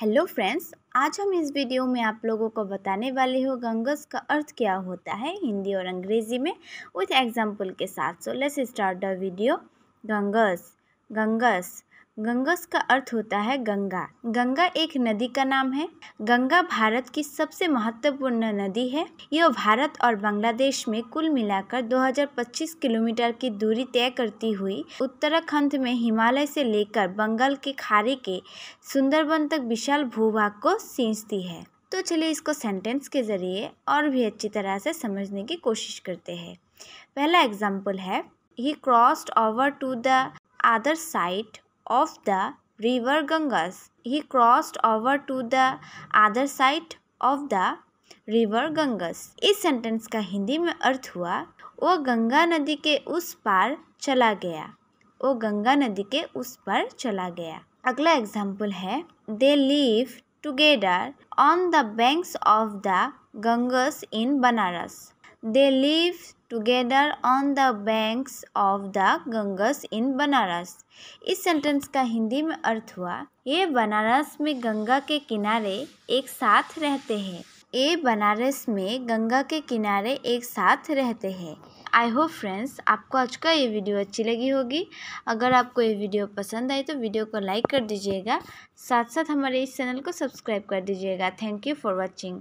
Hello friends आज हम इस वीडियो में आप लोगों को बताने वाले हो गंगस का अर्थ क्या होता है हिंदी और अंग्रेजी में विथ एग्जाम्पल के साथ so let's start the video Ganges Ganges Ganges का अर्थ होता है गंगा गंगा एक नदी का नाम है गंगा भारत की सबसे महत्वपूर्ण नदी है यह भारत और बांग्लादेश में कुल मिलाकर 2025 किलोमीटर की दूरी तय करती हुई उत्तराखंड में हिमालय से लेकर बंगाल के खाड़ी के सुंदरबन तक विशाल भूभाग को सींचती है तो चलिए इसको सेंटेंस के ज़रिए और भी अच्छी तरह से समझने की कोशिश करते हैं पहला एग्जाम्पल है he crossed over to the other side of the river Ganges. He crossed over to the other side of the river Ganges इस सेंटेंस का हिंदी में अर्थ हुआ वो गंगा नदी के उस पार चला गया वो गंगा नदी के उस पर चला गया अगला एग्जाम्पल है they live together on the banks of the Ganges in Banaras They live together on the banks of the Ganges in Banaras इस सेंटेंस का हिंदी में अर्थ हुआ ये बनारस में गंगा के किनारे एक साथ रहते हैं ए बनारस में गंगा के किनारे एक साथ रहते हैं आई होप फ्रेंड्स आपको आज का ये वीडियो अच्छी लगी होगी अगर आपको ये वीडियो पसंद आई तो वीडियो को लाइक कर दीजिएगा साथ साथ हमारे इस चैनल को सब्सक्राइब कर दीजिएगा थैंक यू फॉर वॉचिंग